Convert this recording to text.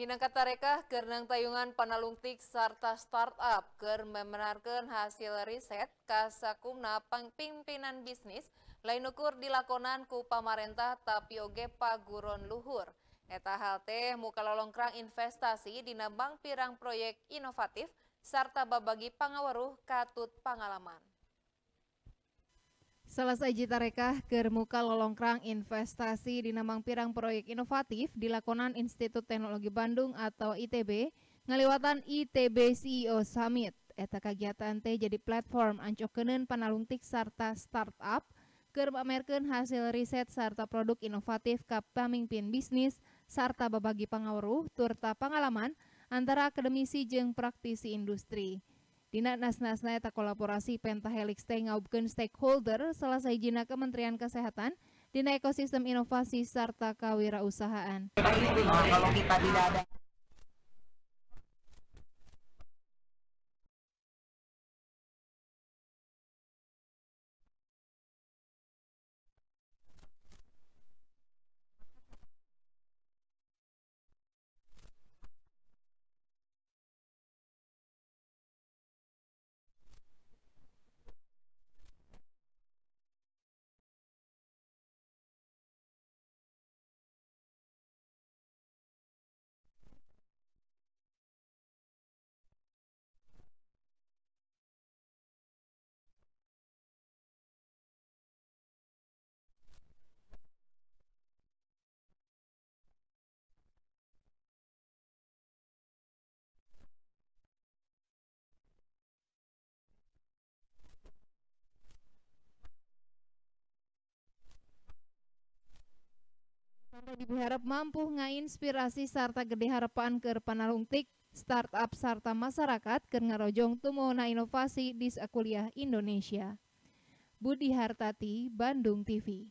Minangkatareka Gernang Tayungan Panalungtik serta startup ker membenarkan hasil riset kasakumna pimpinan bisnis lain ukur dilakonan ku pamarentah tapi oge paguron luhur. Eta hal teh muka lolongkrang investasi dinambang pirang proyek inovatif serta babagi pangawaruh katut pengalaman. Selesai rekah kermuka lolongkrang investasi di Namang Pirang proyek inovatif di lakonan Institut Teknologi Bandung atau ITB, ngaliwatan ITB CEO Summit. Eta kegiatan teh jadi platform ancokenen panalungtik serta startup, kermamerken hasil riset serta produk inovatif ke pemimpin bisnis, serta berbagi pengaruh turta pengalaman antara akademisi jeng praktisi industri. Dina nasnasna eta kolaborasi Pentahelix teh ngaubkeun stakeholder salah sahijina Kementerian Kesehatan dina ekosistem inovasi serta kawira nah, Kalau kita tidak ada Prodi Harap mampu menginspirasi serta gede harapan ke tik startup serta masyarakat ke ngarojong tumuhna inovasi di sekuliah Indonesia. Budi Hartati, Bandung TV.